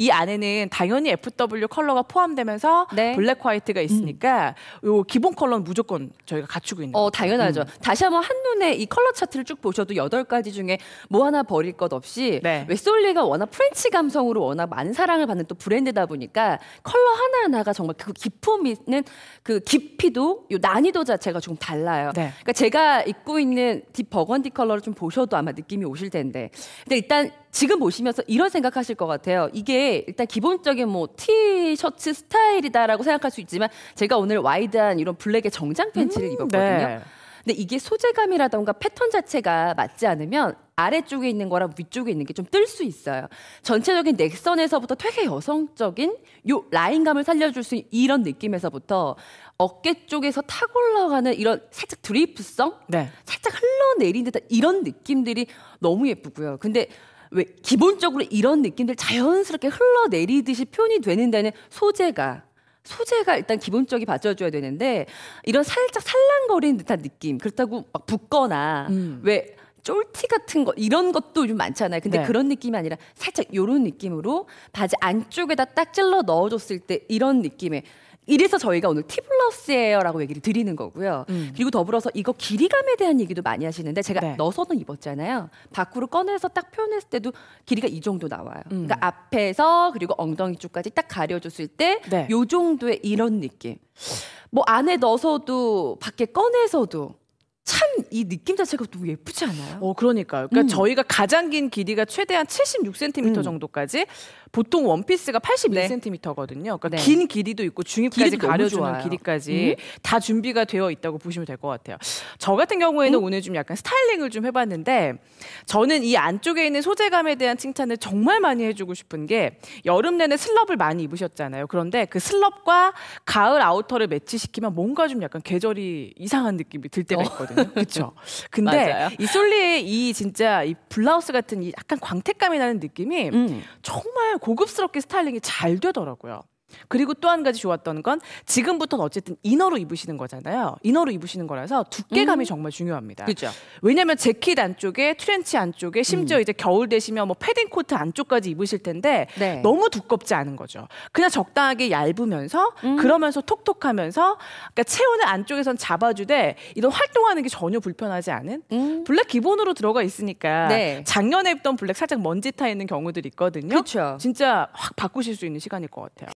이 안에는 당연히 FW 컬러가 포함되면서 네. 블랙 화이트가 있으니까 음. 요 기본 컬러는 무조건 저희가 갖추고 있는 어, 거예요. 어 당연하죠. 음. 다시 한번 한눈에 이 컬러 차트를 쭉 보셔도 여덟 가지 중에 뭐 하나 버릴 것 없이 네. 웨솔리가 워낙 프렌치 감성으로 워낙 많은 사랑을 받는 또 브랜드다 보니까 컬러 하나하나가 정말 그 기품 있는 그 깊이도 요 난이도 자체가 조금 달라요. 네. 그러니까 제가 입고 있는 딥 버건디 컬러를 좀 보셔도 아마 느낌이 오실 텐데. 근데 일단 지금 보시면서 이런 생각하실 것 같아요. 이게 일단 기본적인 뭐 티셔츠 스타일이다라고 생각할 수 있지만 제가 오늘 와이드한 이런 블랙의 정장 팬츠를 음, 입었거든요. 네. 근데 이게 소재감이라던가 패턴 자체가 맞지 않으면 아래쪽에 있는 거랑 위쪽에 있는 게 좀 뜰 수 있어요. 전체적인 넥선에서부터 되게 여성적인 요 라인감을 살려줄 수 있는 이런 느낌에서부터 어깨 쪽에서 타고 올라가는 이런 살짝 드리프성? 네. 살짝 흘러내린 듯한 이런 느낌들이 너무 예쁘고요. 근데 왜 기본적으로 이런 느낌들 자연스럽게 흘러내리듯이 표현이 되는 데는 소재가 소재가 일단 기본적이 받쳐줘야 되는데 이런 살짝 살랑거리는 듯한 느낌 그렇다고 막 붓거나 음. 왜 쫄티 같은 거 이런 것도 좀 많잖아요. 근데 네. 그런 느낌이 아니라 살짝 요런 느낌으로 바지 안쪽에다 딱 찔러 넣어줬을 때 이런 느낌의 이래서 저희가 오늘 티블러스예요라고 얘기를 드리는 거고요. 음. 그리고 더불어서 이거 길이감에 대한 얘기도 많이 하시는데 제가 네. 넣어서는 입었잖아요. 밖으로 꺼내서 딱 표현했을 때도 길이가 이 정도 나와요. 음. 그러니까 앞에서 그리고 엉덩이 쪽까지 딱 가려줬을 때요 네. 정도의 이런 느낌. 뭐 안에 넣어서도 밖에 꺼내서도 참이 느낌 자체가 또 예쁘지 않아요? 어, 그러니까요. 그러니까 음. 저희가 가장 긴 길이가 최대한 76cm 음. 정도까지 보통 원피스가 81cm거든요. 그러니까 네. 긴 길이도 있고 중입까지 가려주는 길이까지 음? 다 준비가 되어 있다고 보시면 될 것 같아요. 저 같은 경우에는 음? 오늘 좀 약간 스타일링을 좀 해봤는데 저는 이 안쪽에 있는 소재감에 대한 칭찬을 정말 많이 해주고 싶은 게 여름 내내 슬럽을 많이 입으셨잖아요. 그런데 그 슬럽과 가을 아우터를 매치시키면 뭔가 좀 약간 계절이 이상한 느낌이 들 때가 어. 있거든요. 그렇죠. 근데 이 솔리의 이 진짜 이 블라우스 같은 이 약간 광택감이 나는 느낌이 음. 정말 고급스럽게 스타일링이 잘 되더라고요. 그리고 또 한 가지 좋았던 건 지금부터는 어쨌든 이너로 입으시는 거잖아요. 이너로 입으시는 거라서 두께감이 음. 정말 중요합니다. 그죠 왜냐하면 재킷 안쪽에 트렌치 안쪽에 심지어 음. 이제 겨울 되시면 뭐 패딩 코트 안쪽까지 입으실 텐데 네. 너무 두껍지 않은 거죠. 그냥 적당하게 얇으면서 음. 그러면서 톡톡하면서 그러니까 체온을 안쪽에선 잡아주되 이런 활동하는 게 전혀 불편하지 않은 음. 블랙 기본으로 들어가 있으니까 네. 작년에 입던 블랙 살짝 먼지 타 있는 경우들이 있거든요. 그렇 진짜 확 바꾸실 수 있는 시간일 것 같아요.